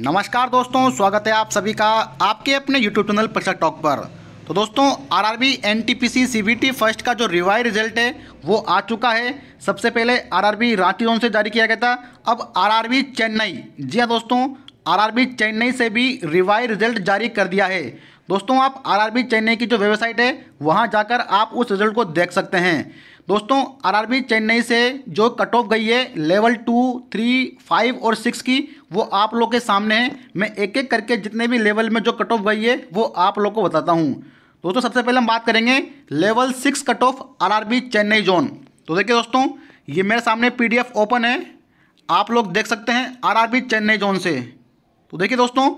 नमस्कार दोस्तों स्वागत है आप सभी का आपके अपने यूट्यूब चैनल परीक्षा टॉक पर तो दोस्तों R C B T first का जो रिवाइज रिजल्ट है वो आ चुका है सबसे पहले R R B Ranchi zone से जारी किया गया था अब आर आर बी चेन्नई जी हाँ दोस्तों आर आर बी चेन्नई से भी रिवाइज रिजल्ट जारी कर दिया है दोस्तों आप आर आर बी चेन्नई की जो वेबसाइट है वहाँ जाकर आप उस रिजल्ट को देख सकते हैं दोस्तों आरआरबी चेन्नई से जो कट ऑफ गई है लेवल टू थ्री फाइव और सिक्स की वो आप लोग के सामने है मैं एक एक करके जितने भी लेवल में जो कट ऑफ गई है वो आप लोग को बताता हूँ दोस्तों सबसे पहले हम बात करेंगे level six cut off RRB Chennai zone तो देखिए दोस्तों ये मेरे सामने पीडीएफ ओपन है आप लोग देख सकते हैं आरआरबी चेन्नई जोन से तो देखिए दोस्तों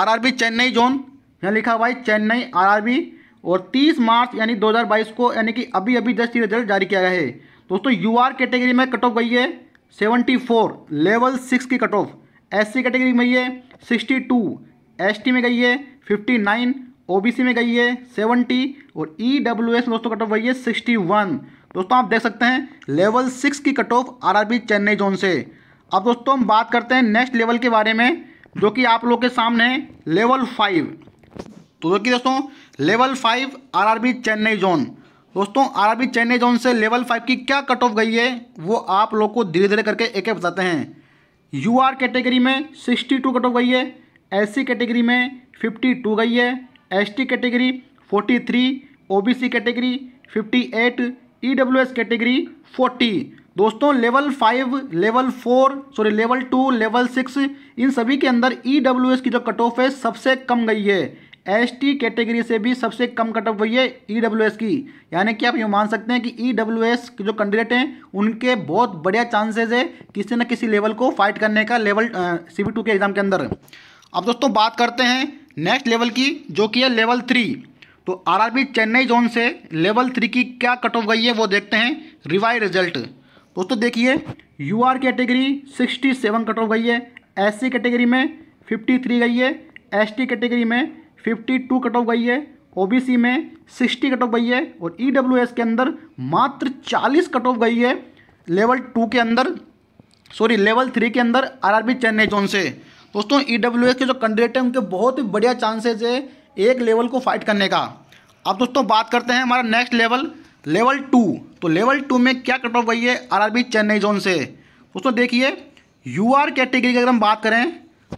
आरआरबी चेन्नई जोन यहाँ लिखा हुआ है चेन्नई आरआरबी और 30 मार्च यानी 2022 को यानी कि अभी अभी जस्ट ये रिजल्ट जारी किया गया है दोस्तों यू आर कैटेगरी में कट ऑफ गई है 74 लेवल सिक्स की cut off S C category में है 62 एसटी में गई है 59 ओबीसी में गई है 70 और ई डब्ल्यू एस दोस्तों कट ऑफ गई है 61 e दोस्तों आप देख सकते हैं लेवल सिक्स की cut off R Chennai zone से अब दोस्तों हम बात करते हैं नेक्स्ट लेवल के बारे में जो कि आप लोग के सामने है लेवल फाइव तो देखिए दोस्तों level five RRB Chennai zone दोस्तों आरआरबी चेन्नई जोन से लेवल फाइव की क्या कट ऑफ गई है वो आप लोग को धीरे धीरे करके एक एक बताते हैं यू आर कैटेगरी में सिक्सटी टू कट ऑफ गई है एस सी कैटेगरी में फिफ्टी टू गई है S T category forty three O B C category fifty eight E W S category forty दोस्तों level five level four sorry level two level six इन सभी के अंदर ई डब्ल्यू एस की जो कट ऑफ है सबसे कम गई है एसटी कैटेगरी से भी सबसे कम कट ऑफ हुई है ईडब्ल्यूएस e की यानी कि आप यूँ मान सकते हैं कि ईडब्ल्यूएस e के जो कैंडिडेट हैं उनके बहुत बढ़िया चांसेस है किसी न किसी लेवल को फाइट करने का लेवल सी बी टू के एग्ज़ाम के अंदर अब दोस्तों बात करते हैं नेक्स्ट लेवल की जो कि है लेवल थ्री तो आरआरबी चेन्नई जोन से लेवल थ्री की क्या कट ऑफ गई है वो देखते हैं रिवाइज रिजल्ट दोस्तों देखिए U R category sixty seven cut off गई है एस सी कैटेगरी में फिफ्टी थ्री गई है एस टी कैटेगरी में फिफ्टी टू कट ऑफ गई है ओबीसी में सिक्सटी कट ऑफ गई है और ईडब्ल्यूएस e के अंदर मात्र चालीस कट ऑफ गई है लेवल टू के अंदर सॉरी लेवल थ्री के अंदर आरआरबी चेन्नई जोन से दोस्तों ईडब्ल्यूएस e के जो कैंडिडेट हैं उनके बहुत ही बढ़िया चांसेज है एक लेवल को फाइट करने का अब दोस्तों बात करते हैं हमारा नेक्स्ट लेवल लेवल टू तो लेवल टू में क्या कट ऑफ गई है आर चेन्नई जोन से दोस्तों देखिए यू कैटेगरी की अगर हम बात करें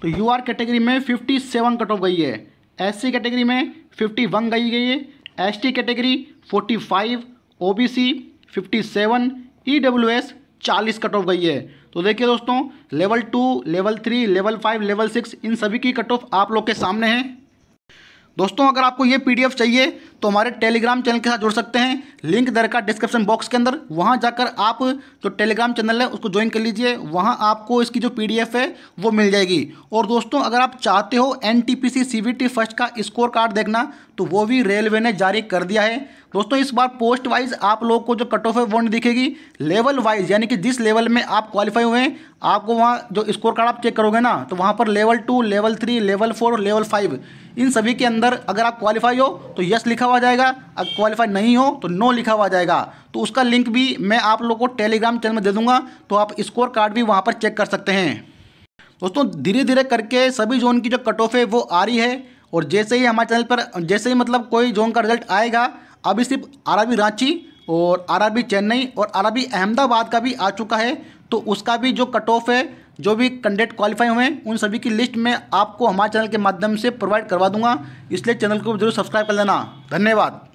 तो यू कैटेगरी में 57 कट ऑफ गई है एससी कैटेगरी में फिफ्टी वन गई गई है ST category forty five O B C fifty seven E W S चालीस कट ऑफ गई है तो देखिए दोस्तों level two level three level five level six इन सभी की कट ऑफ आप लोग के सामने है दोस्तों अगर आपको ये पीडीएफ चाहिए तो हमारे टेलीग्राम चैनल के साथ जुड़ सकते हैं लिंक दर का डिस्क्रिप्शन बॉक्स के अंदर वहाँ जाकर आप जो टेलीग्राम चैनल है उसको ज्वाइन कर लीजिए वहाँ आपको इसकी जो पीडीएफ है वो मिल जाएगी और दोस्तों अगर आप चाहते हो एन टी पी फर्स्ट का स्कोर कार्ड देखना तो वो भी रेलवे ने जारी कर दिया है दोस्तों इस बार पोस्ट वाइज आप लोग को जो कट ऑफ है वो नहीं दिखेगी लेवल वाइज यानी कि जिस लेवल में आप क्वालिफाई हुए हैं आपको वहाँ जो स्कोर कार्ड आप चेक करोगे ना तो वहाँ पर level two level three level four level five इन सभी के अंदर अगर आप क्वालिफाई हो तो यस लिखा हुआ जाएगा अगर क्वालिफाई नहीं हो तो नो लिखा हुआ जाएगा तो उसका लिंक भी मैं आप लोगों को टेलीग्राम चैनल में दे दूंगा तो आप स्कोर कार्ड भी वहाँ पर चेक कर सकते हैं दोस्तों धीरे धीरे करके सभी जोन की जो कट ऑफ है वो आ रही है और जैसे ही हमारे चैनल पर जैसे ही मतलब कोई जोन का रिजल्ट आएगा अभी सिर्फ आर रांची और आर चेन्नई और आर अहमदाबाद का भी आ चुका है तो उसका भी जो कट ऑफ है जो भी कैंडिडेट क्वालिफाई हुए हैं उन सभी की लिस्ट मैं आपको हमारे चैनल के माध्यम से प्रोवाइड करवा दूंगा इसलिए चैनल को जरूर सब्सक्राइब कर लेना धन्यवाद